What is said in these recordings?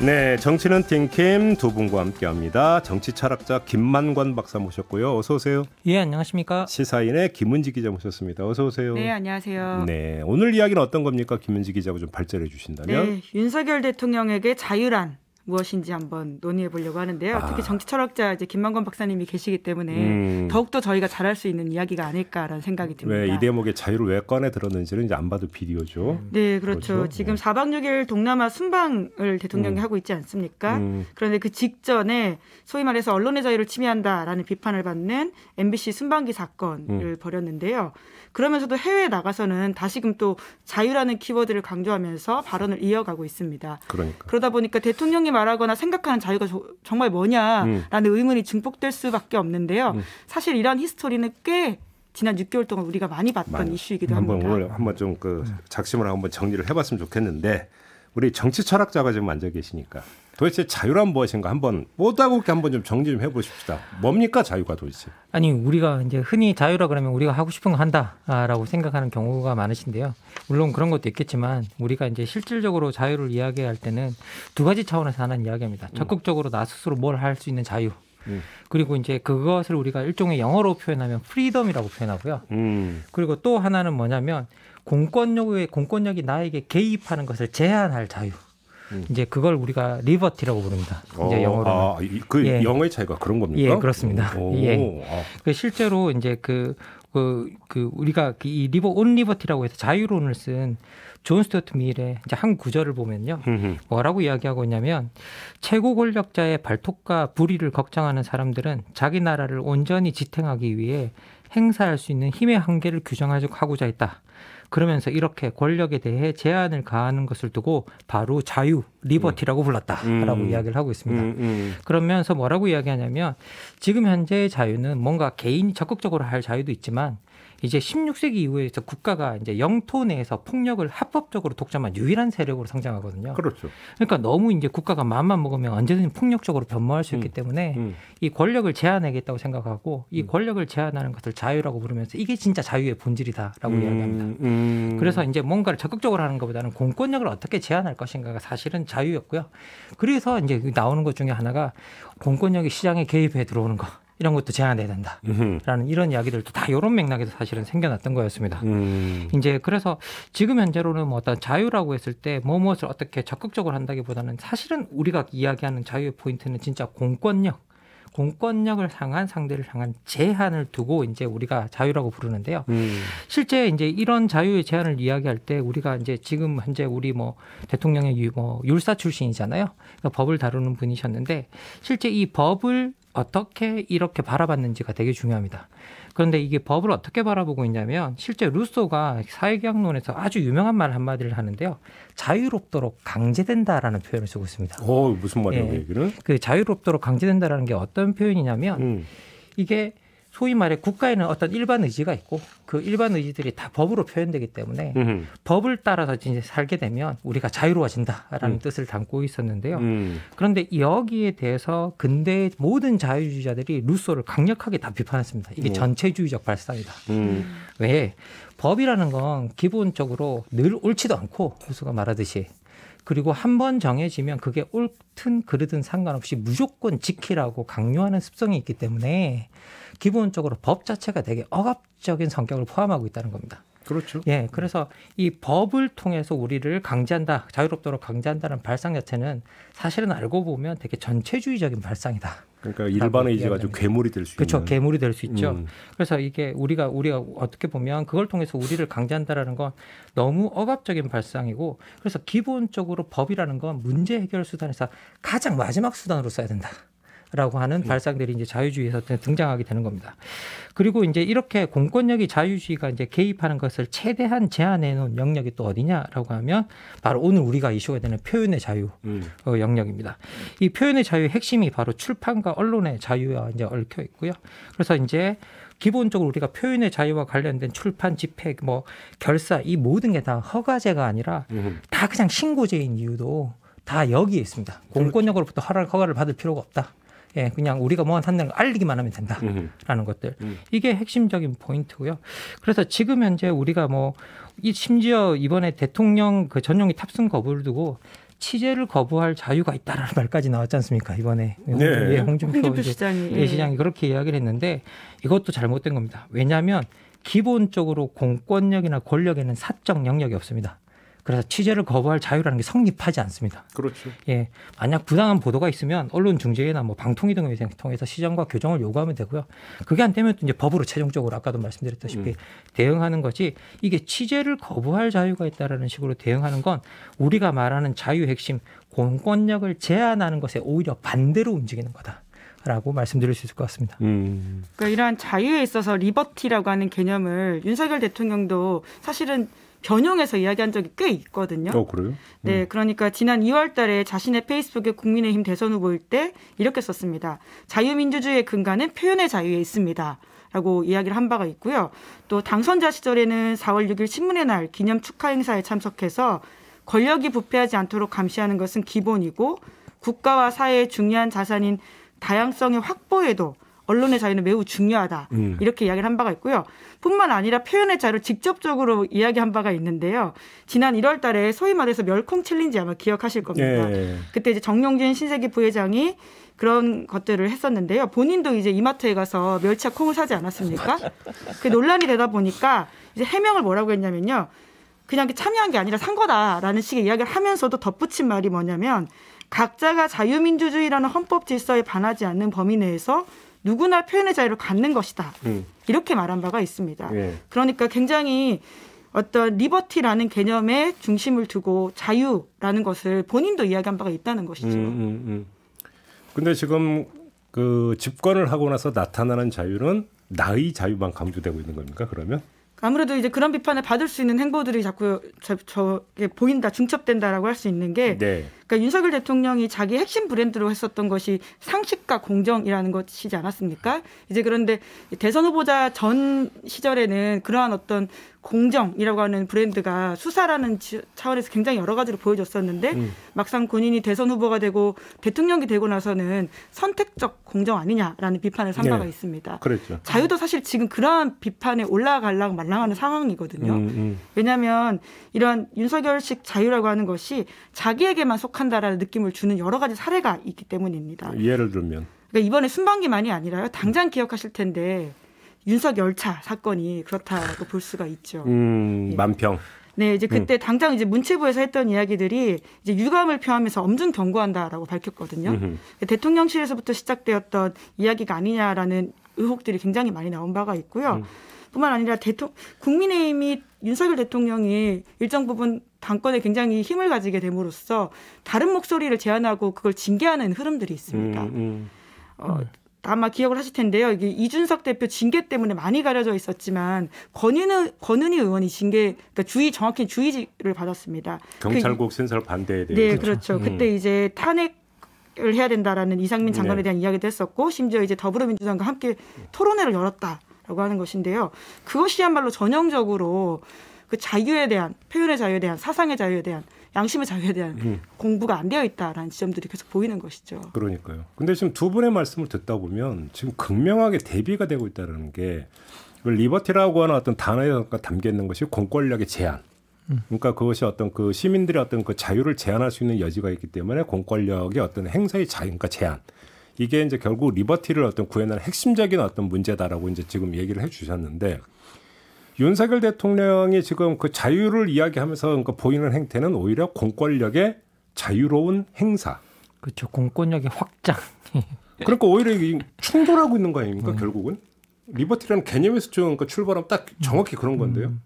네, 정치는 팀캠 두 분과 함께합니다. 정치 철학자 김만관 박사 모셨고요. 어서 오세요. 예, 안녕하십니까? 시사인의 김은지 기자 모셨습니다. 어서 오세요. 네, 안녕하세요. 네, 오늘 이야기는 어떤 겁니까? 김은지 기자고좀 발제해 주신다면. 네, 윤석열 대통령에게 자유란 무엇인지 한번 논의해 보려고 하는데요. 아. 특히 정치 철학자 이제 김만권 박사님이 계시기 때문에 음. 더욱더 저희가 잘할 수 있는 이야기가 아닐까라는 생각이 듭니다. 왜이 대목에 자유를 왜 꺼내 들었는지는 이제 안 봐도 비디오죠. 음. 네, 그렇죠. 그렇죠? 지금 네. 4박 6일 동남아 순방을 대통령이 음. 하고 있지 않습니까? 음. 그런데 그 직전에 소위 말해서 언론의 자유를 침해한다라는 비판을 받는 MBC 순방기 사건을 음. 벌였는데요. 그러면서도 해외에 나가서는 다시금 또 자유라는 키워드를 강조하면서 발언을 이어가고 있습니다. 그러니까. 그러다 보니까 대통령이 말하거나 생각하는 자유가 저, 정말 뭐냐라는 음. 의문이 증폭될 수밖에 없는데요. 음. 사실 이러한 히스토리는 꽤 지난 6개월 동안 우리가 많이 봤던 많이. 이슈이기도 한번 합니다. 오늘 한번 좀그 네. 작심을 한번 정리를 해봤으면 좋겠는데 우리 정치 철학자가 지금 앉아 계시니까 도대체 자유란 무엇인가 한번 뽀다국게 한번 좀 정리 좀 해보십시다. 뭡니까 자유가 도대체? 아니 우리가 이제 흔히 자유라 그러면 우리가 하고 싶은 거 한다라고 생각하는 경우가 많으신데요. 물론 그런 것도 있겠지만 우리가 이제 실질적으로 자유를 이야기할 때는 두 가지 차원에서 하는 이야기입니다. 음. 적극적으로 나 스스로 뭘 할 수 있는 자유. 음. 그리고 이제 그것을 우리가 일종의 영어로 표현하면 프리덤이라고 표현하고요. 음. 그리고 또 하나는 뭐냐면 공권력의 공권력이 나에게 개입하는 것을 제한할 자유. 음. 이제 그걸 우리가 리버티라고 부릅니다. 이제 어, 영어로. 아, 그 예. 영어의 차이가 그런 겁니까? 예, 그렇습니다. 오. 예. 아. 그 실제로 이제 그, 그, 그 우리가 그 이 리버 온 리버티라고 해서 자유론을 쓴 존 스튜어트 밀의 이제 한 구절을 보면요. 뭐라고 이야기하고 있냐면 최고 권력자의 발톱과 불의를 걱정하는 사람들은 자기 나라를 온전히 지탱하기 위해 행사할 수 있는 힘의 한계를 규정하고자 했다. 그러면서 이렇게 권력에 대해 제한을 가하는 것을 두고 바로 자유 리버티라고 음. 불렀다라고 음. 이야기를 하고 있습니다. 음, 음. 그러면서 뭐라고 이야기하냐면 지금 현재의 자유는 뭔가 개인이 적극적으로 할 자유도 있지만 이제 16세기 이후에서 국가가 이제 영토 내에서 폭력을 합법적으로 독점한 유일한 세력으로 성장하거든요. 그렇죠. 그러니까 너무 이제 국가가 마음만 먹으면 언제든지 폭력적으로 변모할 수 있기 음. 때문에 음. 이 권력을 제한하겠다고 생각하고 이 음. 권력을 제한하는 것을 자유라고 부르면서 이게 진짜 자유의 본질이다라고 음. 이야기합니다. 음. 그래서 이제 뭔가를 적극적으로 하는 것보다는 공권력을 어떻게 제한할 것인가가 사실은 자유였고요. 그래서 이제 나오는 것 중에 하나가 공권력이 시장에 개입해 들어오는 거. 이런 것도 제한해야 된다라는 이런 이야기들도 다 이런 맥락에서 사실은 생겨났던 거였습니다. 음. 이제 그래서 지금 현재로는 뭐 어떤 자유라고 했을 때 무엇을 어떻게 적극적으로 한다기보다는 사실은 우리가 이야기하는 자유의 포인트는 진짜 공권력 공권력을 향한 상대를 향한 제한을 두고 이제 우리가 자유라고 부르는데요. 음. 실제 이제 이런 자유의 제한을 이야기할 때 우리가 이제 지금 현재 우리 뭐 대통령의 뭐 율사 출신이잖아요. 그러니까 법을 다루는 분이셨는데 실제 이 법을 어떻게 이렇게 바라봤는지가 되게 중요합니다. 그런데 이게 법을 어떻게 바라보고 있냐면 실제 루소가 사회계약론에서 아주 유명한 말 한마디를 하는데요. 자유롭도록 강제된다라는 표현을 쓰고 있습니다. 어, 무슨 말이에 예, 그 얘기는? 그 자유롭도록 강제된다라는 게 어떤 표현이냐면 음. 이게 소위 말해 국가에는 어떤 일반 의지가 있고 그 일반 의지들이 다 법으로 표현되기 때문에 음 법을 따라서 이제 살게 되면 우리가 자유로워진다라는 음. 뜻을 담고 있었는데요. 음. 그런데 여기에 대해서 근대 모든 자유주의자들이 루소를 강력하게 다 비판했습니다. 이게 음. 전체주의적 발상이다. 음. 왜 법이라는 건 기본적으로 늘 옳지도 않고 루소가 말하듯이 그리고 한 번 정해지면 그게 옳든 그르든 상관없이 무조건 지키라고 강요하는 습성이 있기 때문에 기본적으로 법 자체가 되게 억압적인 성격을 포함하고 있다는 겁니다. 그렇죠. 예, 그래서 이 법을 통해서 우리를 강제한다, 자유롭도록 강제한다는 발상 자체는 사실은 알고 보면 되게 전체주의적인 발상이다. 그러니까 일반의지가 아주 괴물이 될 수 있는. 그렇죠. 괴물이 될 수 있죠. 음. 그래서 이게 우리가 우리가 어떻게 보면 그걸 통해서 우리를 강제한다라는 건 너무 억압적인 발상이고 그래서 기본적으로 법이라는 건 문제 해결 수단에서 가장 마지막 수단으로 써야 된다. 라고 하는 네. 발상들이 이제 자유주의에서 등장하게 되는 겁니다. 그리고 이제 이렇게 공권력이 자유주의가 이제 개입하는 것을 최대한 제한해 놓은 영역이 또 어디냐라고 하면 바로 오늘 우리가 이슈가 되는 표현의 자유 음. 어, 영역입니다. 이 표현의 자유의 핵심이 바로 출판과 언론의 자유와 이제 얽혀 있고요. 그래서 이제 기본적으로 우리가 표현의 자유와 관련된 출판, 집회, 뭐 결사 이 모든 게 다 허가제가 아니라 음. 다 그냥 신고제인 이유도 다 여기에 있습니다. 공권력으로부터 허락 허가를 받을 필요가 없다. 예, 그냥 우리가 뭐 한다는 걸 알리기만 하면 된다라는 음. 것들. 음. 이게 핵심적인 포인트고요. 그래서 지금 현재 우리가 뭐 이 심지어 이번에 대통령 그 전용기 탑승 거부를 두고 취재를 거부할 자유가 있다라는 말까지 나왔지 않습니까 이번에 네. 예, 홍준표, 홍준표 시장이 예, 시장이 그렇게 이야기를 했는데 이것도 잘못된 겁니다. 왜냐하면 기본적으로 공권력이나 권력에는 사적 영역이 없습니다. 그래서 취재를 거부할 자유라는 게 성립하지 않습니다. 그렇죠. 예. 만약 부당한 보도가 있으면 언론 중재나 뭐 방통위 등을 통해서 시정과 교정을 요구하면 되고요. 그게 안 되면 또 이제 법으로 최종적으로 아까도 말씀드렸다시피 음. 대응하는 거지 이게 취재를 거부할 자유가 있다라는 식으로 대응하는 건 우리가 말하는 자유 핵심 공권력을 제한하는 것에 오히려 반대로 움직이는 거다. 라고 말씀드릴 수 있을 것 같습니다. 음. 그러니까 이러한 자유에 있어서 리버티라고 하는 개념을 윤석열 대통령도 사실은 변형해서 이야기한 적이 꽤 있거든요. 어, 그래요? 네, 음. 네, 그러니까 지난 2월 달에 자신의 페이스북에 국민의힘 대선 후보일 때 이렇게 썼습니다. 자유민주주의의 근간은 표현의 자유에 있습니다. 라고 이야기를 한 바가 있고요. 또 당선자 시절에는 4월 6일 신문의 날 기념 축하 행사에 참석해서 권력이 부패하지 않도록 감시하는 것은 기본이고 국가와 사회의 중요한 자산인 다양성의 확보에도 언론의 자유는 매우 중요하다. 음. 이렇게 이야기를 한 바가 있고요. 뿐만 아니라 표현의 자유를 직접적으로 이야기한 바가 있는데요. 지난 1월 달에 소위 말해서 멸콩 챌린지 아마 기억하실 겁니다. 예. 예. 그때 이제 정용진 신세기 부회장이 그런 것들을 했었는데요. 본인도 이제 이마트에 가서 멸치와 콩을 사지 않았습니까? 그 논란이 되다 보니까 이제 해명을 뭐라고 했냐면요. 그냥 참여한 게 아니라 산 거다라는 식의 이야기를 하면서도 덧붙인 말이 뭐냐면 각자가 자유민주주의라는 헌법 질서에 반하지 않는 범위 내에서 누구나 표현의 자유를 갖는 것이다. 음. 이렇게 말한 바가 있습니다. 예. 그러니까 굉장히 어떤 리버티라는 개념에 중심을 두고 자유라는 것을 본인도 이야기한 바가 있다는 것이죠. 음, 음, 음. 지금 그 집권을 하고 나서 나타나는 자유는 나의 자유만 강조되고 있는 겁니까? 그러면? 아무래도 이제 그런 비판을 받을 수 있는 행보들이 자꾸 저, 저 보인다, 중첩된다라고 할 수 있는 게 네. 그러니까 윤석열 대통령이 자기 핵심 브랜드로 했었던 것이 상식과 공정이라는 것이지 않았습니까? 이제 그런데 대선 후보자 전 시절에는 그러한 어떤 공정이라고 하는 브랜드가 수사라는 차원에서 굉장히 여러 가지로 보여줬었는데 음. 막상 군인이 대선 후보가 되고 대통령이 되고 나서는 선택적 공정 아니냐라는 비판을 삼바가 네. 있습니다. 그랬죠. 자유도 사실 지금 그러한 비판에 올라갈랑 말랑하는 상황이거든요. 음, 음. 왜냐하면 이러한 윤석열식 자유라고 하는 것이 자기에게만 속한다라는 느낌을 주는 여러 가지 사례가 있기 때문입니다. 예를 들면 그러니까 이번에 순방기만이 아니라요. 당장 기억하실 텐데 윤석열차 사건이 그렇다고 볼 수가 있죠. 음, 예. 만평. 네, 이제 음. 그때 음. 당장 이제 문체부에서 했던 이야기들이 이제 유감을 표하면서 엄중 경고한다라고 밝혔거든요. 음흠. 그 대통령실에서부터 시작되었던 이야기가 아니냐라는 의혹들이 굉장히 많이 나온 바가 있고요. 음. 뿐만 아니라 대통령 국민의힘이 윤석열 대통령이 일정 부분 당권에 굉장히 힘을 가지게 됨으로써 다른 목소리를 제한하고 그걸 징계하는 흐름들이 있습니다. 음, 음. 어, 아마 기억을 하실 텐데요. 이게 이준석 대표 징계 때문에 많이 가려져 있었지만 권은희, 권은희 의원이 징계 그러니까 주의 정확히 주의를 받았습니다. 경찰국 신설 그 반대에 대해서. 네, 그렇죠. 음. 그때 이제 탄핵 을 해야 된다라는 이상민 네. 장관에 대한 네. 이야기도 했었고 심지어 이제 더불어민주당과 함께 토론회를 열었다라고 하는 것인데요. 그것이야말로 전형적으로 그 자유에 대한 표현의 자유에 대한 사상의 자유에 대한 양심의 자유에 대한 음. 공부가 안 되어 있다라는 지점들이 계속 보이는 것이죠. 그러니까요. 근데 지금 두 분의 말씀을 듣다 보면 지금 극명하게 대비가 되고 있다는 게 리버티라고 하는 어떤 단어에 담겨 있는 것이 공권력의 제한. 음. 그러니까 그것이 어떤 그 시민들의 어떤 그 자유를 제한할 수 있는 여지가 있기 때문에 공권력의 어떤 행사의 자유, 그러니까 제한. 이게 이제 결국 리버티를 어떤 구현하는 핵심적인 어떤 문제다라고 이제 지금 얘기를 해 주셨는데 윤석열 대통령이 지금 그 자유를 이야기하면서 그 보이는 행태는 오히려 공권력의 자유로운 행사. 그렇죠. 공권력의 확장. 그러니까 오히려 충돌하고 있는 거 아닙니까? 음. 결국은 리버티라는 개념에서 좀 그러니까 출발하면 딱 정확히 그런 건데요. 음.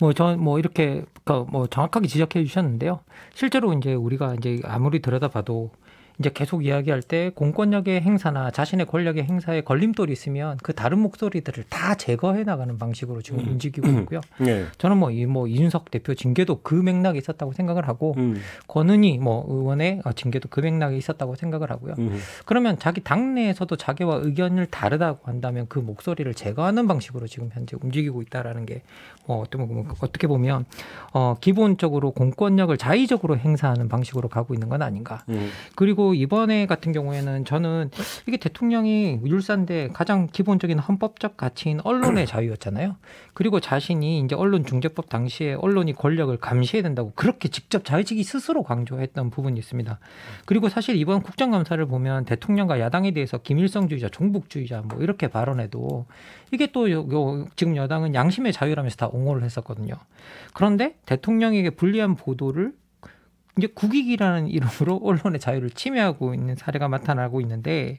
뭐전뭐 뭐 이렇게 그뭐 그러니까 정확하게 지적해 주셨는데요. 실제로 이제 우리가 이제 아무리 들여다봐도 이제 계속 이야기할 때 공권력의 행사나 자신의 권력의 행사에 걸림돌이 있으면 그 다른 목소리들을 다 제거해 나가는 방식으로 지금 음. 움직이고 있고요. 네. 저는 뭐, 이, 뭐 이준석 대표 징계도 그 맥락에 있었다고 생각을 하고 음. 권은희 뭐 의원의 어, 징계도 그 맥락에 있었다고 생각을 하고요. 음. 그러면 자기 당내에서도 자기와 의견을 다르다고 한다면 그 목소리를 제거하는 방식으로 지금 현재 움직이고 있다라는 게 어, 어떻게 보면 어, 기본적으로 공권력을 자의적으로 행사하는 방식으로 가고 있는 건 아닌가. 음. 그리고 그 이번에 같은 경우에는 저는 이게 대통령이 율사인데 가장 기본적인 헌법적 가치인 언론의 자유였잖아요. 그리고 자신이 이제 언론 중재법 당시에 언론이 권력을 감시해야 된다고 그렇게 직접 자의식이 스스로 강조했던 부분이 있습니다. 그리고 사실 이번 국정감사를 보면 대통령과 야당에 대해서 김일성주의자, 종북주의자 뭐 이렇게 발언해도 이게 또 요, 요 지금 여당은 양심의 자유라면서 다 옹호를 했었거든요. 그런데 대통령에게 불리한 보도를 이제 국익이라는 이름으로 언론의 자유를 침해하고 있는 사례가 나타나고 있는데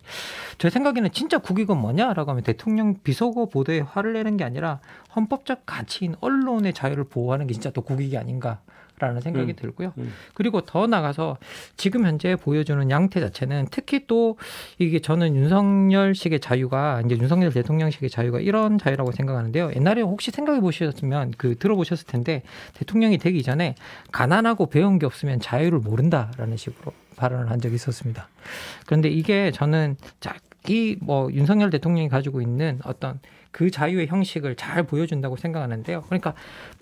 제 생각에는 진짜 국익은 뭐냐라고 하면 대통령 비속어 보도에 화를 내는 게 아니라 헌법적 가치인 언론의 자유를 보호하는 게 진짜 또 국익이 아닌가 라는 생각이 음, 들고요. 음. 그리고 더 나가서 지금 현재 보여주는 양태 자체는 특히 또 이게 저는 윤석열식의 자유가 이제 윤석열 대통령식의 자유가 이런 자유라고 생각하는데요. 옛날에 혹시 생각해 보셨으면 그 들어보셨을 텐데 대통령이 되기 전에 가난하고 배운 게 없으면 자유를 모른다라는 식으로 발언을 한 적이 있었습니다. 그런데 이게 저는 이뭐 윤석열 대통령이 가지고 있는 어떤 그 자유의 형식을 잘 보여준다고 생각하는데요. 그러니까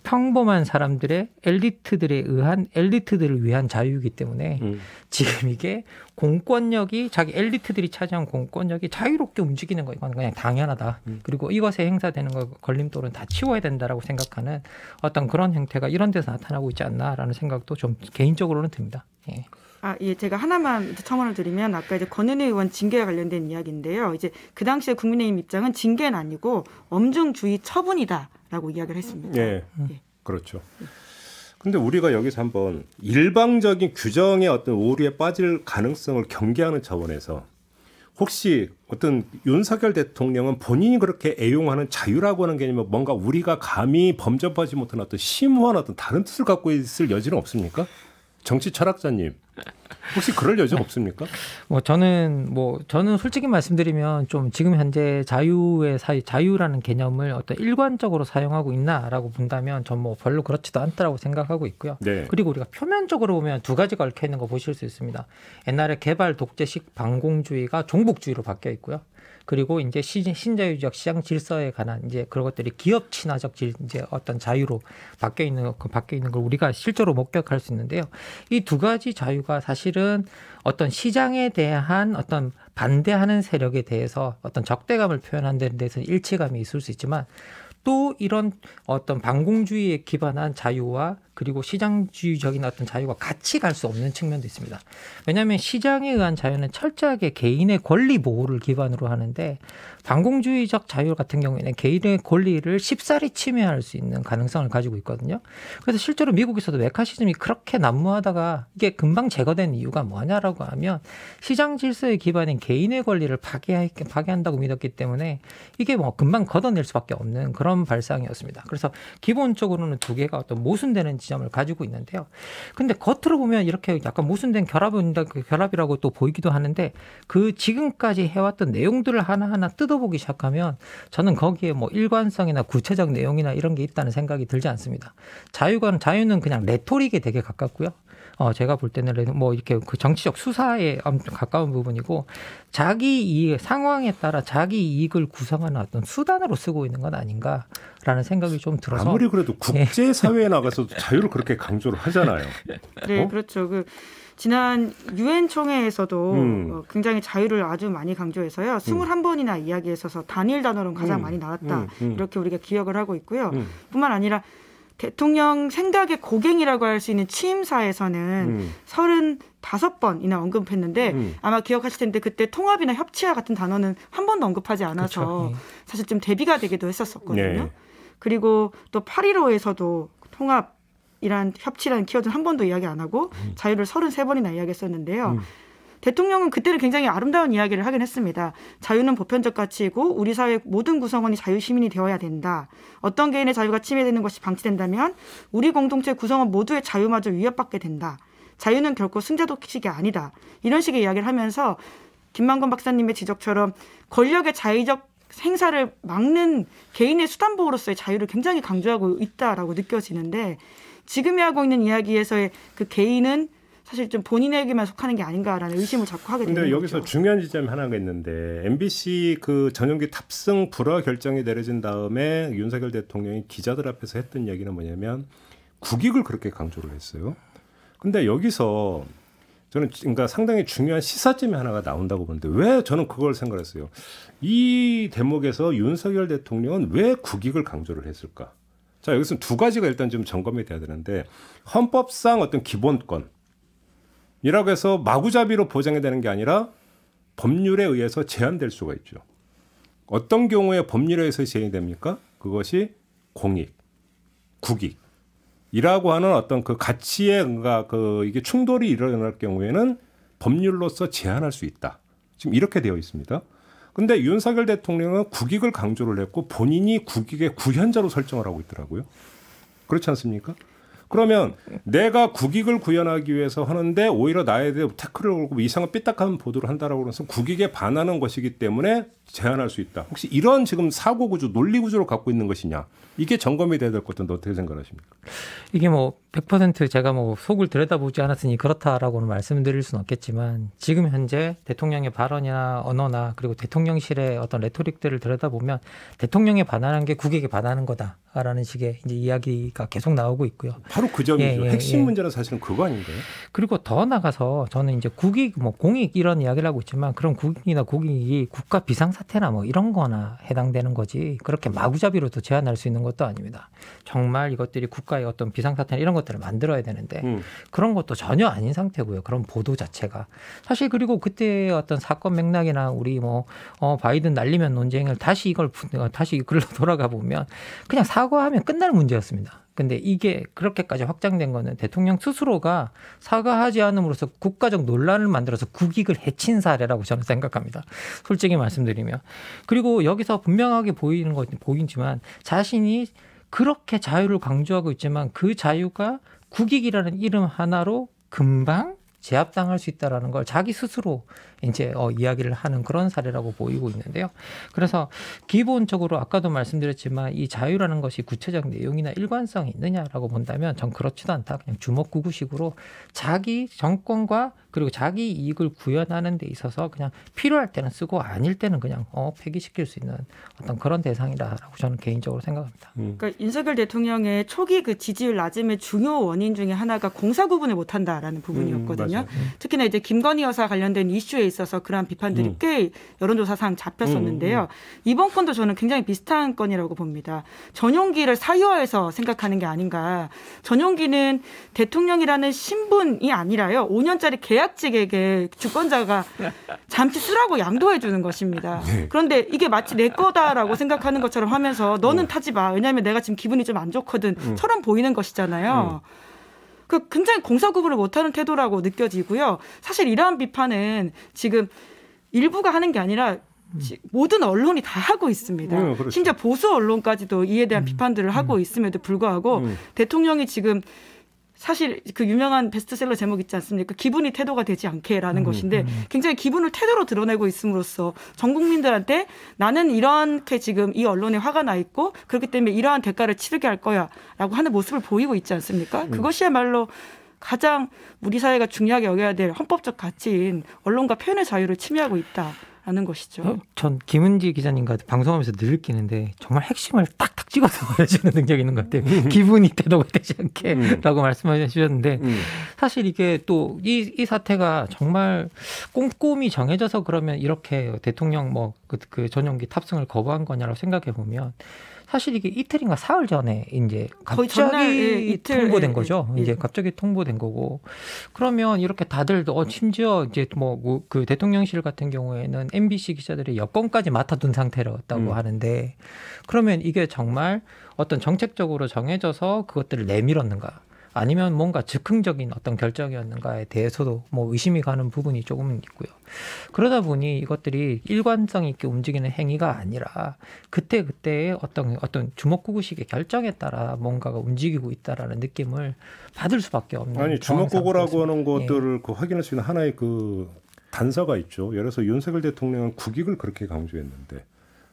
평범한 사람들의 엘리트들에 의한 엘리트들을 위한 자유이기 때문에 음. 지금 이게 공권력이 자기 엘리트들이 차지한 공권력이 자유롭게 움직이는 거 이건 그냥 당연하다. 음. 그리고 이것에 행사되는 거 걸림돌은 다 치워야 된다라고 생각하는 어떤 그런 형태가 이런 데서 나타나고 있지 않나라는 생각도 좀 개인적으로는 듭니다. 예. 아, 예, 제가 하나만 첨언을 드리면 아까 이제 권은희 의원 징계와 관련된 이야기인데요. 이제 그 당시에 국민의힘 입장은 징계는 아니고 엄중주의 처분이다라고 이야기를 했습니다. 예. 예. 그렇죠. 근데 우리가 여기서 한번 일방적인 규정의 어떤 오류에 빠질 가능성을 경계하는 차원에서 혹시 어떤 윤석열 대통령은 본인이 그렇게 애용하는 자유라고 하는 개념은 뭔가 우리가 감히 범접하지 못한 어떤 심오한 어떤 다른 뜻을 갖고 있을 여지는 없습니까? 정치 철학자님. 혹시 그럴 여지 없습니까? 뭐 저는 뭐 저는 솔직히 말씀드리면 좀 지금 현재 자유의 사유 자유라는 개념을 어떤 일관적으로 사용하고 있나라고 본다면 전 뭐 별로 그렇지도 않다라고 생각하고 있고요. 네. 그리고 우리가 표면적으로 보면 두 가지가 얽혀 있는 거 보실 수 있습니다. 옛날에 개발 독재식 반공주의가 종북주의로 바뀌어 있고요. 그리고 이제 신자유적 시장 질서에 관한 이제 그런 것들이 기업 친화적 질 이제 어떤 자유로 바뀌어 있는 그 바뀌어 있는 걸 우리가 실제로 목격할 수 있는데요. 이 두 가지 자유가 사실은 어떤 시장에 대한 어떤 반대하는 세력에 대해서 어떤 적대감을 표현한 데 대해서 일체감이 있을 수 있지만 또 이런 어떤 반공주의에 기반한 자유와 그리고 시장주의적인 어떤 자유가 같이 갈 수 없는 측면도 있습니다. 왜냐하면 시장에 의한 자유는 철저하게 개인의 권리 보호를 기반으로 하는데 반공주의적 자유 같은 경우에는 개인의 권리를 쉽사리 침해할 수 있는 가능성을 가지고 있거든요. 그래서 실제로 미국에서도 메카시즘이 그렇게 난무하다가 이게 금방 제거된 이유가 뭐냐라고 하면 시장 질서에 기반인 개인의 권리를 파괴, 파괴한다고 믿었기 때문에 이게 뭐 금방 걷어낼 수밖에 없는 그런 발상이었습니다. 그래서 기본적으로는 두 개가 어떤 모순되는 지점을 가지고 있는데요. 근데 겉으로 보면 이렇게 약간 모순된 결합이라고 또 보이기도 하는데 그 지금까지 해왔던 내용들을 하나하나 뜯어 뜯어보기 시작하면 저는 거기에 뭐 일관성이나 구체적 내용이나 이런 게 있다는 생각이 들지 않습니다. 자유관 자유는 그냥 레토릭에 되게 가깝고요. 어, 제가 볼 때는 뭐 이렇게 그 정치적 수사에 가까운 부분이고 자기 이 상황에 따라 자기 이익을 구성하는 어떤 수단으로 쓰고 있는 건 아닌가라는 생각이 좀 들어서 아무리 그래도 예. 국제 사회에 나가서 자유를 그렇게 강조를 하잖아요. 네, 어? 그렇죠. 그 지난 유엔 총회에서도 음. 어, 굉장히 자유를 아주 많이 강조해서요. 21번이나 음. 이야기했어서 단일 단어로 가장 음. 많이 나왔다. 음. 이렇게 우리가 기억을 하고 있고요. 뿐만 아니라 대통령 생각의 고갱이라고 할 수 있는 취임사에서는 서른 다섯 번이나 언급했는데 음. 아마 기억하실 텐데 그때 통합이나 협치와 같은 단어는 한 번도 언급하지 않아서 그쵸. 그렇죠. 네. 사실 좀 대비가 되기도 했었었거든요. 네. 그리고 또 8.15에서도 통합 이란 협치라는 키워드는 한 번도 이야기 안 하고 음. 자유를 33번이나 이야기했었는데요. 음. 대통령은 그때는 굉장히 아름다운 이야기를 하긴 했습니다. 자유는 보편적 가치이고 우리 사회 모든 구성원이 자유시민이 되어야 된다. 어떤 개인의 자유가 침해되는 것이 방치된다면 우리 공동체 구성원 모두의 자유마저 위협받게 된다. 자유는 결코 승자독식이 아니다. 이런 식의 이야기를 하면서 김만건 박사님의 지적처럼 권력의 자의적 행사를 막는 개인의 수단보호로서의 자유를 굉장히 강조하고 있다라고 느껴지는데 지금이 하고 있는 이야기에서의 그 개인은 사실 좀 본인에게만 속하는 게 아닌가라는 의심을 자꾸 하게 되는 데 여기서 중요한 지점 하나가 있는데 MBC 그 전용기 탑승 불허 결정이 내려진 다음에 윤석열 대통령이 기자들 앞에서 했던 얘기는 뭐냐면 국익을 그렇게 강조를 했어요. 근데 여기서 저는 그러니까 상당히 중요한 시사점이 하나가 나온다고 보는데 왜 저는 그걸 생각했어요. 이 대목에서 윤석열 대통령은 왜 국익을 강조를 했을까? 자, 여기서는 두 가지가 일단 좀 점검이 돼야 되는데 헌법상 어떤 기본권 이라고 해서 마구잡이로 보장이 되는 게 아니라 법률에 의해서 제한될 수가 있죠. 어떤 경우에 법률에 의해서 제한이 됩니까? 그것이 공익, 국익. 이라고 하는 어떤 그 가치에 뭔가 그 이게 충돌이 일어날 경우에는 법률로서 제한할 수 있다. 지금 이렇게 되어 있습니다. 근데 윤석열 대통령은 국익을 강조를 했고 본인이 국익의 구현자로 설정을 하고 있더라고요. 그렇지 않습니까? 그러면 내가 국익을 구현하기 위해서 하는데 오히려 나에 대해 태클을 걸고 뭐 이상한 삐딱한 보도를 한다라고 해서 국익에 반하는 것이기 때문에 제한할 수 있다. 혹시 이런 지금 사고 구조, 논리 구조를 갖고 있는 것이냐? 이게 점검이 돼야 될것같은 어떻게 생각하십니까? 이게 뭐 100% 제가 뭐 속을 들여다보지 않았으니 그렇다라고는 말씀드릴 수는 없겠지만 지금 현재 대통령의 발언이나 언어나 그리고 대통령실의 어떤 레토릭들을 들여다보면 대통령에 반하는 게 국익에 반하는 거다라는 식의 이제 이야기가 계속 나오고 있고요. 바로 그 점이죠. 예, 예, 핵심 예. 문제는 사실은 그거 아닌가요? 그리고 더 나가서 저는 이제 국익 뭐 공익 이런 이야기를 하고 있지만 그런 국익이나 공익이 국가 비상사태나 뭐 이런 거나 해당되는 거지 그렇게 마구잡이로 또 제한할 수 있는 것도 아닙니다. 정말 이것들이 국가의 어떤 비상사태 이런 것들을 만들어야 되는데 음. 그런 것도 전혀 아닌 상태고요. 그런 보도 자체가 사실 그리고 그때 어떤 사건 맥락이나 우리 뭐 어, 바이든 날리면 논쟁을 다시 이걸 어, 다시 글로 돌아가 보면 그냥 사과하면 끝날 문제였습니다. 근데 이게 그렇게까지 확장된 거는 대통령 스스로가 사과하지 않음으로써 국가적 논란을 만들어서 국익을 해친 사례라고 저는 생각합니다. 솔직히 말씀드리면. 그리고 여기서 분명하게 보이는 것, 보이지만 자신이 그렇게 자유를 강조하고 있지만 그 자유가 국익이라는 이름 하나로 금방 제압당할 수 있다라는 걸 자기 스스로 이제 어, 이야기를 하는 그런 사례라고 보이고 있는데요. 그래서 기본적으로 아까도 말씀드렸지만 이 자유라는 것이 구체적 내용이나 일관성이 있느냐라고 본다면 전 그렇지도 않다. 그냥 주먹구구식으로 자기 정권과 그리고 자기 이익을 구현하는 데 있어서 그냥 필요할 때는 쓰고 아닐 때는 그냥 어, 폐기시킬 수 있는 어떤 그런 대상이라고 저는 개인적으로 생각합니다. 음. 그러니까 윤석열 대통령의 초기 그 지지율 낮음의 중요 원인 중에 하나가 공사 구분을 못한다라는 부분이었거든요. 음, 음. 특히나 이제 김건희 여사 관련된 이슈에 있어서 그러한 비판들이 음. 꽤 여론조사상 잡혔었는데요. 음, 음, 음, 이번 건도 저는 굉장히 비슷한 건이라고 봅니다. 전용기를 사유화해서 생각하는 게 아닌가. 전용기는 대통령이라는 신분이 아니라요. 5년짜리 계약직에게 주권자가 잠시 쓰라고 양도해 주는 것입니다. 네. 그런데 이게 마치 내 거다라고 생각하는 것처럼 하면서 너는 음. 타지 마. 왜냐하면 내가 지금 기분이 좀 안 좋거든. 처럼 보이는 것이잖아요. 그 굉장히 공사구분을 못하는 태도라고 느껴지고요. 사실 이러한 비판은 지금 일부가 하는 게 아니라 음. 모든 언론이 다 하고 있습니다. 네, 그렇죠. 심지어 보수 언론까지도 이에 대한 음. 비판들을 하고 음. 있음에도 불구하고 음. 대통령이 지금 사실 그 유명한 베스트셀러 제목 있지 않습니까? 기분이 태도가 되지 않게라는 음, 것인데 음. 굉장히 기분을 태도로 드러내고 있음으로써 전 국민들한테 나는 이렇게 지금 이 언론에 화가 나 있고 그렇기 때문에 이러한 대가를 치르게 할 거야라고 하는 모습을 보이고 있지 않습니까? 음. 그것이야말로 가장 우리 사회가 중요하게 여겨야 될 헌법적 가치인 언론과 표현의 자유를 침해하고 있다. 않은 것이죠. 어? 전 김은지 기자님과 방송하면서 늘 느끼는데 정말 핵심을 딱딱 찍어서 말해주는 능력이 있는 것 같아요. 음. 기분이 대도가 되지 않게라고 음. 말씀해 주셨는데 음. 사실 이게 또이이 사태가 정말 꼼꼼히 정해져서 그러면 이렇게 대통령 뭐그 그 전용기 탑승을 거부한 거냐라고 생각해 보면 사실 이게 이틀인가 사흘 전에 이제 갑자기 전날, 예, 이틀, 통보된 예, 거죠. 예, 예, 이제 갑자기 통보된 거고 그러면 이렇게 다들 어 심지어 이제 뭐그 그 대통령실 같은 경우에는 MBC 기자들이 여권까지 맡아둔 상태였다고 음. 하는데 그러면 이게 정말 어떤 정책적으로 정해져서 그것들을 내밀었는가? 아니면 뭔가 즉흥적인 어떤 결정이었는가에 대해서도 뭐 의심이 가는 부분이 조금은 있고요. 그러다 보니 이것들이 일관성 있게 움직이는 행위가 아니라 그때 그때의 어떤 어떤 주먹구구식의 결정에 따라 뭔가가 움직이고 있다라는 느낌을 받을 수밖에 없는 아니 주먹구구라고 하는 예. 것들을 예. 그 확인할 수 있는 하나의 그 단서가 있죠. 예를 들어서 윤석열 대통령은 국익을 그렇게 강조했는데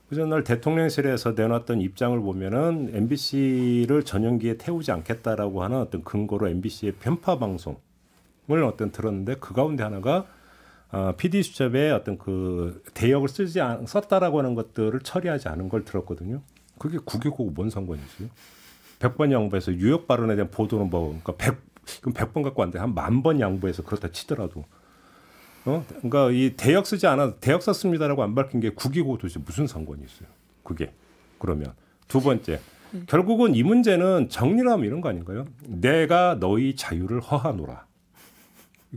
그 전날 대통령실에서 내놨던 입장을 보면은 MBC를 전용기에 태우지 않겠다라고 하는 어떤 근거로 MBC의 편파 방송을 어떤 들었는데 그 가운데 하나가 어, 아, PD 수첩에 어떤 그 대역을 쓰지 않, 썼다라고 하는 것들을 처리하지 않은 걸 들었거든요. 그게 국익하고 뭔 상관이지? 백번 양보해서 유역 발언에 대한 보도는 뭐 그러니까 100, 그럼 100번 갖고 안 돼. 한만번 양보해서 그렇다 치더라도 어? 그러니까 이 대역 쓰지 않아서 대역 썼습니다라고 안 밝힌 게 국이고 도대체 무슨 상관이 있어요? 그게 그러면 두 번째 음. 결국은 이 문제는 정리를 하면 이런 거 아닌가요? 내가 너희 자유를 허하노라.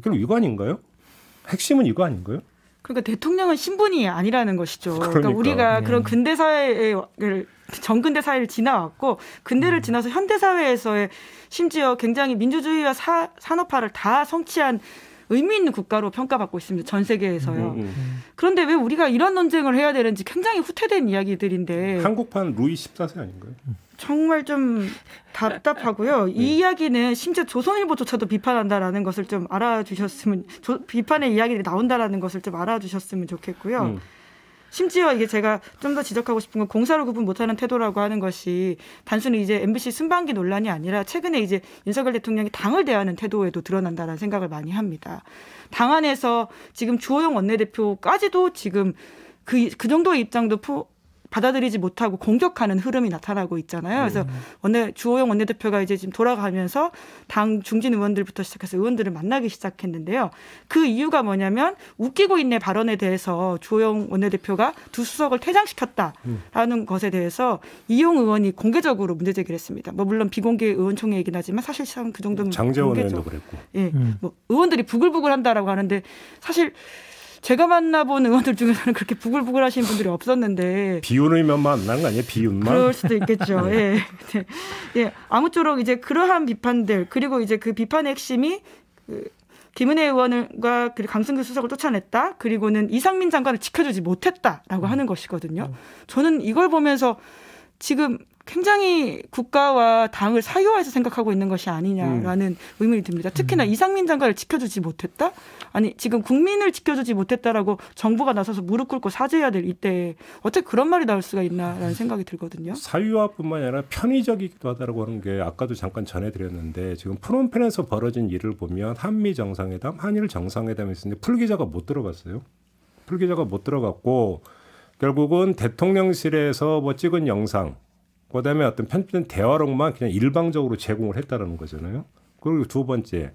결국 이거 아닌가요? 핵심은 이거 아닌가요? 그러니까 대통령은 신분이 아니라는 것이죠. 그러니까, 그러니까 우리가 네. 그런 근대 사회를 전근대 사회를 지나왔고 근대를 음. 지나서 현대 사회에서의 심지어 굉장히 민주주의와 사, 산업화를 다 성취한 의미 있는 국가로 평가받고 있습니다. 전 세계에서요. 음, 음, 음. 그런데 왜 우리가 이런 논쟁을 해야 되는지 굉장히 후퇴된 이야기들인데 한국판 루이 14세 아닌가요? 정말 좀 답답하고요. 네. 이 이야기는 심지어 조선일보조차도 비판한다라는 것을 좀 알아주셨으면 조, 비판의 이야기들이 나온다라는 것을 좀 알아주셨으면 좋겠고요. 음. 심지어 이게 제가 좀 더 지적하고 싶은 건 공사를 구분 못하는 태도라고 하는 것이 단순히 이제 MBC 순방기 논란이 아니라 최근에 이제 윤석열 대통령이 당을 대하는 태도에도 드러난다는 라 생각을 많이 합니다. 당 안에서 지금 주호영 원내대표까지도 지금 그, 그 정도의 입장도 포, 받아들이지 못하고 공격하는 흐름이 나타나고 있잖아요. 그래서 네. 원내 주호영 원내대표가 이제 지금 돌아가면서 당 중진 의원들부터 시작해서 의원들을 만나기 시작했는데요. 그 이유가 뭐냐면 웃기고 있네 발언에 대해서 주호영 원내대표가 두 수석을 퇴장시켰다라는 음. 것에 대해서 이용 의원이 공개적으로 문제 제기를 했습니다. 뭐 물론 비공개 의원총회이긴 하지만 사실상 그 정도는 장재원 의원도 그랬고, 예, 음. 뭐 의원들이 부글부글한다라고 하는데 사실 제가 만나본 의원들 중에서는 그렇게 부글부글 하시는 분들이 없었는데 비운의 면만 안거 아니에요? 비운만? 그럴 수도 있겠죠. 네. 예. 네. 네. 네. 아무쪼록 이제 그러한 비판들 그리고 이제 그 비판의 핵심이 그 김은혜 의원과 강승규 수석을 쫓아냈다. 그리고는 이상민 장관을 지켜주지 못했다라고 음. 하는 것이거든요. 저는 이걸 보면서 지금 굉장히 국가와 당을 사유화해서 생각하고 있는 것이 아니냐라는 음. 의문이 듭니다. 특히나 음. 이상민 장관을 지켜주지 못했다? 아니 지금 국민을 지켜주지 못했다라고 정부가 나서서 무릎 꿇고 사죄해야 될 이때 어떻게 그런 말이 나올 수가 있나라는 음. 생각이 들거든요. 사유화뿐만 아니라 편의적이기도 하다라고 하는 게 아까도 잠깐 전해드렸는데 지금 프롬펜에서 벌어진 일을 보면 한미 정상회담, 한일 정상회담이 있었는데 풀기자가 못 들어갔어요. 풀기자가 못 들어갔고 결국은 대통령실에서 뭐 찍은 영상 그다음에 어떤 편집된 대화록만 그냥 일방적으로 제공을 했다라는 거잖아요. 그리고 두 번째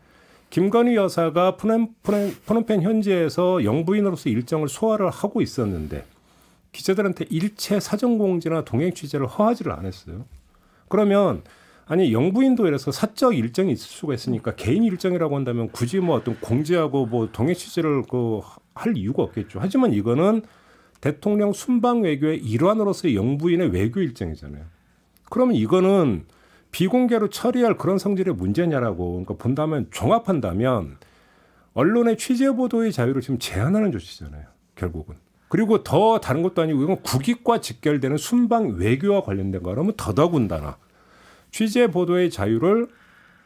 김건희 여사가 푸놈, 푸놈, 펜 현지에서 영부인으로서 일정을 소화를 하고 있었는데 기자들한테 일체 사전 공지나 동행 취재를 허하지를 않았어요. 그러면 아니 영부인도 이래서 사적 일정이 있을 수가 있으니까 개인 일정이라고 한다면 굳이 뭐 어떤 공지하고 뭐 동행 취재를 그 할 이유가 없겠죠. 하지만 이거는 대통령 순방 외교의 일환으로서 영부인의 외교 일정이잖아요. 그러면 이거는 비공개로 처리할 그런 성질의 문제냐라고 그러니까 본다면 종합한다면 언론의 취재 보도의 자유를 지금 제한하는 조치잖아요. 결국은. 그리고 더 다른 것도 아니고 이건 국익과 직결되는 순방 외교와 관련된 거라면 더더군다나 취재 보도의 자유를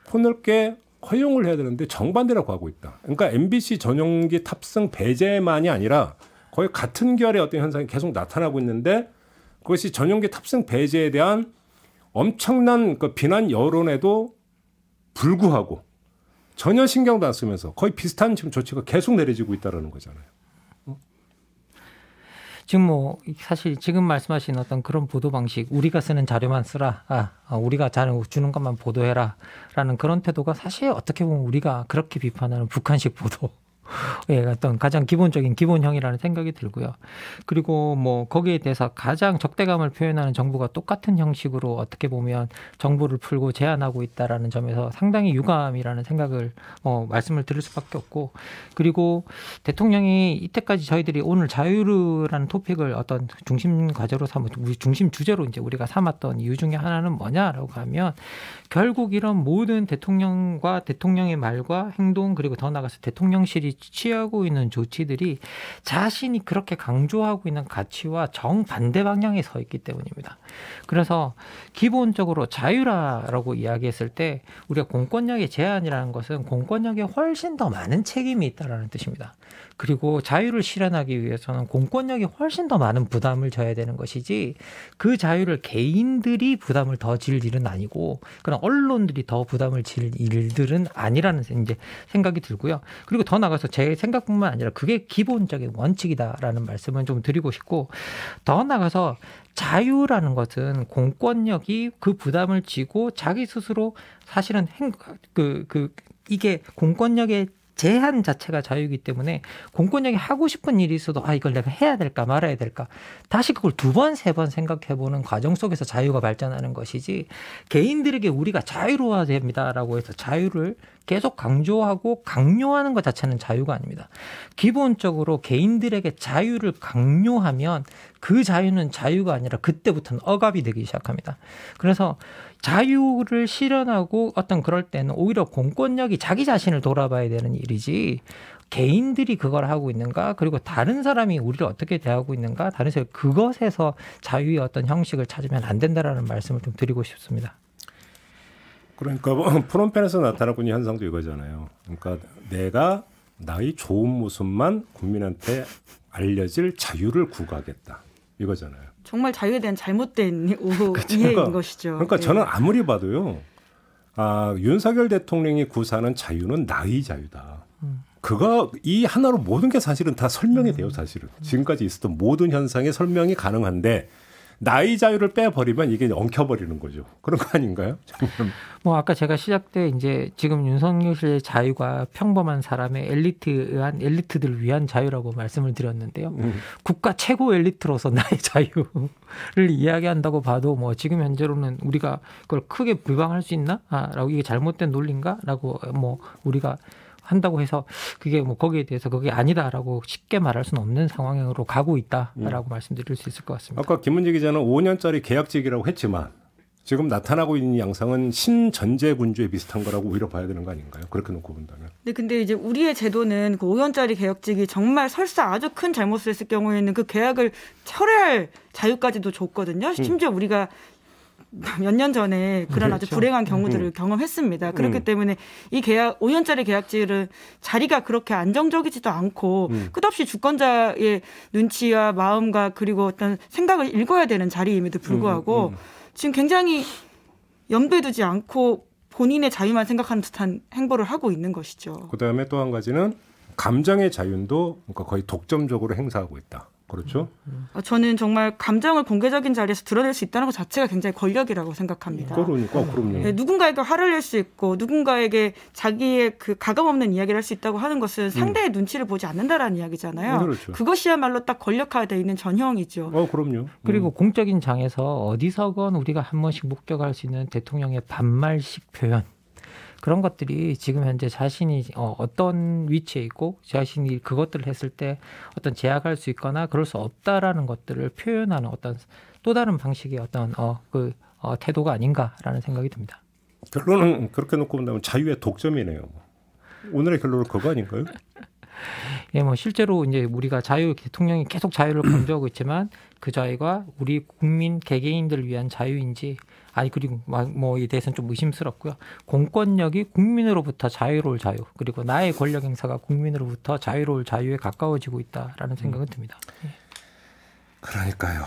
코넓게 허용을 해야 되는데 정반대라고 하고 있다. 그러니까 MBC 전용기 탑승 배제만이 아니라 거의 같은 결의 어떤 현상이 계속 나타나고 있는데 그것이 전용기 탑승 배제에 대한 엄청난 그 비난 여론에도 불구하고 전혀 신경도 안 쓰면서 거의 비슷한 지금 조치가 계속 내려지고 있다라는 거잖아요. 지금 뭐 사실 지금 말씀하신 어떤 그런 보도 방식 우리가 쓰는 자료만 쓰라 아, 아 우리가 자료 주는 것만 보도해라라는 그런 태도가 사실 어떻게 보면 우리가 그렇게 비판하는 북한식 보도 예, 어떤 가장 기본적인 기본형이라는 생각이 들고요. 그리고 뭐 거기에 대해서 가장 적대감을 표현하는 정부가 똑같은 형식으로 어떻게 보면 정부를 풀고 제한하고 있다라는 점에서 상당히 유감이라는 생각을 어, 말씀을 드릴 수밖에 없고 그리고 대통령이 이때까지 저희들이 오늘 자유라는 토픽을 어떤 중심 과제로 삼아 중심 주제로 이제 우리가 삼았던 이유 중에 하나는 뭐냐라고 하면 결국 이런 모든 대통령과 대통령의 말과 행동 그리고 더 나가서 대통령실이 취하고 있는 조치들이 자신이 그렇게 강조하고 있는 가치와 정반대 방향에 서 있기 때문입니다. 그래서 기본적으로 자유라라고 이야기했을 때 우리가 공권력의 제한이라는 것은 공권력에 훨씬 더 많은 책임이 있다라는 뜻입니다. 그리고 자유를 실현하기 위해서는 공권력이 훨씬 더 많은 부담을 져야 되는 것이지 그 자유를 개인들이 부담을 더 질 일은 아니고 그런 언론들이 더 부담을 질 일들은 아니라는 이제 생각이 들고요. 그리고 더 나가서 그래서 제 생각뿐만 아니라 그게 기본적인 원칙이다라는 말씀을 좀 드리고 싶고 더 나아가서 자유라는 것은 공권력이 그 부담을 지고 자기 스스로 사실은 행, 그, 그, 이게 공권력의 제한 자체가 자유이기 때문에 공권력이 하고 싶은 일이 있어도 아 이걸 내가 해야 될까 말아야 될까 다시 그걸 두 번 세 번 생각해보는 과정 속에서 자유가 발전하는 것이지 개인들에게 우리가 자유로워야 됩니다라고 해서 자유를 계속 강조하고 강요하는 것 자체는 자유가 아닙니다. 기본적으로 개인들에게 자유를 강요하면 그 자유는 자유가 아니라 그때부터는 억압이 되기 시작합니다. 그래서 자유를 실현하고 어떤 그럴 때는 오히려 공권력이 자기 자신을 돌아봐야 되는 일이지 개인들이 그걸 하고 있는가 그리고 다른 사람이 우리를 어떻게 대하고 있는가 다른 사람 그것에서 자유의 어떤 형식을 찾으면 안 된다라는 말씀을 좀 드리고 싶습니다. 그러니까 프론펜에서 나타나고 있 현상도 이거잖아요. 그러니까 내가 나의 좋은 모습만 국민한테 알려질 자유를 구가겠다 이거잖아요. 정말 자유에 대한 잘못된 오후 그렇죠. 이해인 그러니까, 것이죠. 그러니까 네. 저는 아무리 봐도요. 아, 윤석열 대통령이 구사하는 자유는 나의 자유다. 음. 그거이 하나로 모든 게 사실은 다 설명이 돼요, 사실은. 음. 지금까지 있었던 모든 현상의 설명이 가능한데 나이 자유를 빼버리면 이게 엉켜버리는 거죠. 그런 거 아닌가요? 뭐 아까 제가 시작 때 이제 지금 윤석열의 자유가 평범한 사람의 엘리트한 엘리트들 위한 자유라고 말씀을 드렸는데요. 음. 국가 최고 엘리트로서 나의 자유를 이야기한다고 봐도 뭐 지금 현재로는 우리가 그걸 크게 불방할 수 있나라고 아, 이게 잘못된 논리인가라고 뭐 우리가 한다고 해서 그게 뭐 거기에 대해서 그게 아니다라고 쉽게 말할 수는 없는 상황으로 가고 있다라고 음. 말씀드릴 수 있을 것 같습니다. 아까 김문지 기자는 5년짜리 계약직이라고 했지만 지금 나타나고 있는 양상은 신전제 군주에 비슷한 거라고 오히려 봐야 되는 거 아닌가요? 그렇게 놓고 본다면. 네, 근데 이제 우리의 제도는 그 5년짜리 계약직이 정말 설사 아주 큰 잘못을 했을 경우에는 그 계약을 철회할 자유까지도 줬거든요. 음. 심지어 음. 우리가 몇년 전에 그런 그렇죠. 아주 불행한 경우들을 음. 경험했습니다. 그렇기 음. 때문에 이 계약 5년짜리 계약직은 자리가 그렇게 안정적이지도 않고 음. 끝없이 주권자의 눈치와 마음과 그리고 어떤 생각을 읽어야 되는 자리임에도 음, 불구하고 음. 지금 굉장히 염두에 두지 않고 본인의 자유만 생각하는 듯한 행보를 하고 있는 것이죠. 그다음에 또 한 가지는 감정의 자유도 그러니까 거의 독점적으로 행사하고 있다. 그렇죠? 아, 저는 정말 감정을 공개적인 자리에서 드러낼 수 있다는 것 자체가 굉장히 권력이라고 생각합니다. 그러니까 어, 그럼요. 네, 누군가에게 화를 낼 수 있고 누군가에게 자기의 그 가감 없는 이야기를 할 수 있다고 하는 것은 음. 상대의 음. 눈치를 보지 않는다라는 이야기잖아요. 그렇죠. 그것이야말로 딱 권력화되어 있는 전형이죠. 어, 그럼요. 음. 그리고 공적인 장에서 어디서건 우리가 한 번씩 목격할 수 있는 대통령의 반말식 표현. 그런 것들이 지금 현재 자신이 어, 어떤 위치에 있고 자신이 그것들을 했을 때 어떤 제약할 수 있거나 그럴 수 없다라는 것들을 표현하는 어떤 또 다른 방식의 어떤 어, 그 어, 태도가 아닌가라는 생각이 듭니다. 결론은 그렇게 놓고 본다면 자유의 독점이네요. 오늘의 결론은 그거 아닌가요? 예, 뭐 실제로 이제 우리가 자유 대통령이 계속 자유를 강조하고 있지만 그 자유가 우리 국민 개개인들을 위한 자유인지 아니 그리고 뭐에 대해서는 좀 의심스럽고요. 공권력이 국민으로부터 자유로울 자유 그리고 나의 권력 행사가 국민으로부터 자유로울 자유에 가까워지고 있다라는 생각은 음. 듭니다. 예. 그러니까요.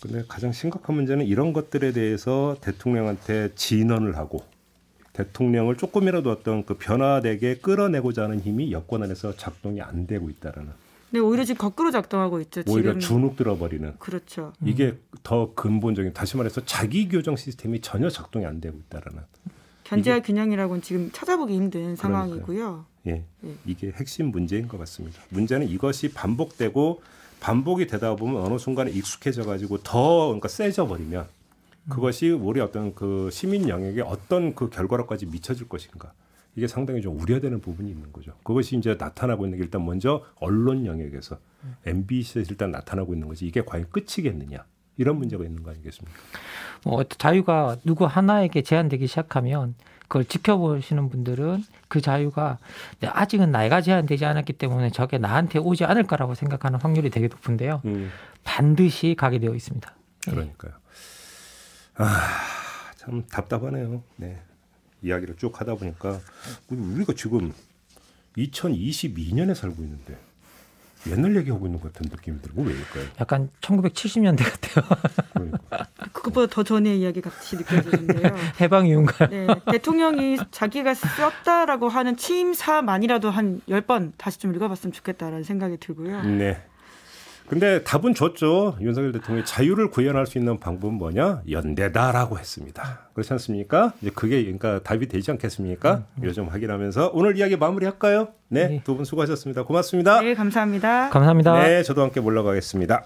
근데 가장 심각한 문제는 이런 것들에 대해서 대통령한테 진언을 하고 대통령을 조금이라도 어떤 그 변화되게 끌어내고자 하는 힘이 여권 안에서 작동이 안 되고 있다라는 네, 오히려 지금 거꾸로 작동하고 있죠. 오히려 주눅 들어버리는. 그렇죠. 이게 음. 더 근본적인 다시 말해서 자기 교정 시스템이 전혀 작동이 안 되고 있다라는. 견제와 균형이라고는 지금 찾아보기 힘든 상황이고요. 예, 예, 이게 핵심 문제인 것 같습니다. 문제는 이것이 반복되고 반복이 되다 보면 어느 순간에 익숙해져 가지고 더 그러니까 세져 버리면 음. 그것이 우리 어떤 그 시민 영역에 어떤 그 결과로까지 미쳐질 것인가. 이게 상당히 좀 우려되는 부분이 있는 거죠. 그것이 이제 나타나고 있는 게 일단 먼저 언론 영역에서 MBC에서 일단 나타나고 있는 거지 이게 과연 끝이겠느냐 이런 문제가 있는 거 아니겠습니까? 뭐 자유가 누구 하나에게 제한되기 시작하면 그걸 지켜보시는 분들은 그 자유가 아직은 나이가 제한되지 않았기 때문에 저게 나한테 오지 않을까라고 생각하는 확률이 되게 높은데요. 음. 반드시 가게 되어 있습니다. 그러니까요. 네. 아, 참 답답하네요. 네. 이야기를 쭉 하다 보니까 우리가 지금 2022년에 살고 있는데 옛날 얘기하고 있는 것 같은 느낌이 들고 왜일까요? 약간 1970년대 같아요. 그러니까. 그것보다 더 전의 이야기 같이 느껴지는데요. 해방 이후인가요? 네, 대통령이 자기가 썼다라고 하는 취임사만이라도 한 10번 다시 좀 읽어봤으면 좋겠다라는 생각이 들고요. 네. 근데 답은 줬죠. 윤석열 대통령이 자유를 구현할 수 있는 방법은 뭐냐? 연대다라고 했습니다. 그렇지 않습니까? 이제 그게 그러니까 답이 되지 않겠습니까? 음, 음. 좀 확인하면서 오늘 이야기 마무리할까요? 네, 네. 두 분 수고하셨습니다. 고맙습니다. 네, 감사합니다. 감사합니다. 네, 저도 함께 몰라가겠습니다